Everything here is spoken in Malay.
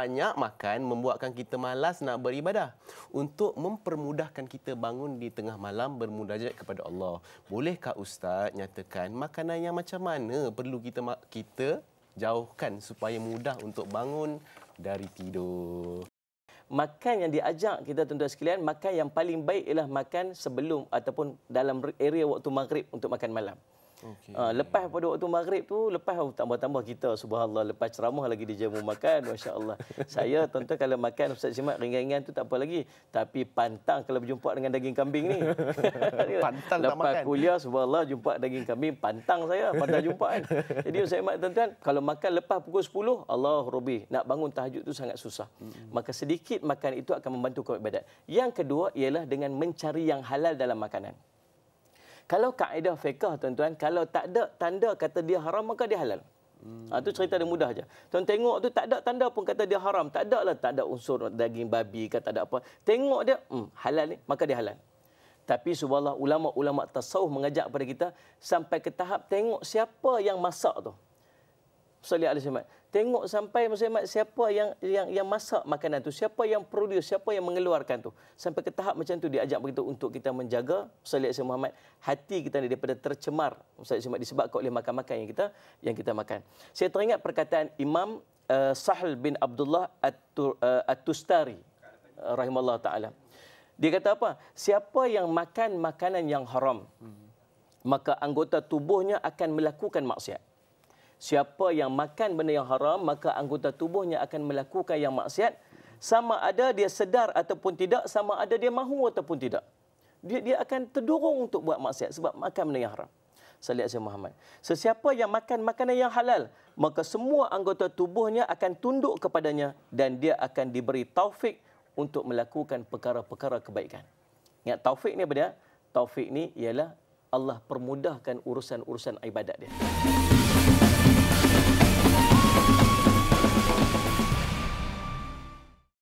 banyak makan membuatkan kita malas nak beribadah. Untuk mempermudahkan kita bangun di tengah malam bermudajat kepada Allah. Bolehkah ustaz nyatakan makanan yang macam mana perlu kita kita jauhkan supaya mudah untuk bangun dari tidur? Makan yang diajak kita tuan sekalian, makan yang paling baik ialah makan sebelum ataupun dalam area waktu maghrib untuk makan malam. Okay. Uh, ah, lepas pada waktu maghrib tu, lepas tambah-tambah kita, subhanallah, lepas ceramah lagi dia jamu makan, Masya Allah. Saya tuan-tuan kalau makan Ustaz Cimat ringan-ringan tu tak apa lagi. Tapi pantang kalau berjumpa dengan daging kambing ni. pantang lepas tak makan. Lepas kuliah, subhanallah, jumpa daging kambing, pantang saya, pantang jumpa kan. Jadi Ustaz Cimat tuan-tuan, kalau makan lepas pukul 10, Allah Rabbi, nak bangun tahajud tu sangat susah. Hmm. Maka sedikit makan itu akan membantu kau ibadat. Yang kedua ialah dengan mencari yang halal dalam makanan. Kalau kaedah fiqah tuan-tuan, kalau tak ada tanda kata dia haram maka dia halal. Hmm. Ha, tu cerita dia mudah saja. Tuan tengok tu tak ada tanda pun kata dia haram. Tak ada lah, tak ada unsur daging babi ke tak ada apa. Tengok dia, hmm, halal ni, maka dia halal. Tapi subhanallah ulama-ulama tasawuf mengajak pada kita sampai ke tahap tengok siapa yang masak tu. Salih Ali Samad. Tengok sampai Mas Ahmad siapa yang yang yang masak makanan tu, siapa yang produce, siapa yang mengeluarkan tu. Sampai ke tahap macam tu diajak begitu untuk kita menjaga Salih Ali Muhammad hati kita ni daripada tercemar Salih Ali disebabkan oleh makan-makan yang kita yang kita makan. Saya teringat perkataan Imam uh, Sahl bin Abdullah eh, At-Tustari uh, eh, At rahimahullah taala. Dia kata apa? Siapa yang makan makanan yang haram, hmm. maka anggota tubuhnya akan melakukan maksiat. Siapa yang makan benda yang haram, maka anggota tubuhnya akan melakukan yang maksiat. Sama ada dia sedar ataupun tidak, sama ada dia mahu ataupun tidak. Dia, dia akan terdorong untuk buat maksiat sebab makan benda yang haram. Salih Azim Muhammad. Sesiapa yang makan makanan yang halal, maka semua anggota tubuhnya akan tunduk kepadanya dan dia akan diberi taufik untuk melakukan perkara-perkara kebaikan. Ingat taufik ni apa dia? Taufik ni ialah Allah permudahkan urusan-urusan ibadat dia.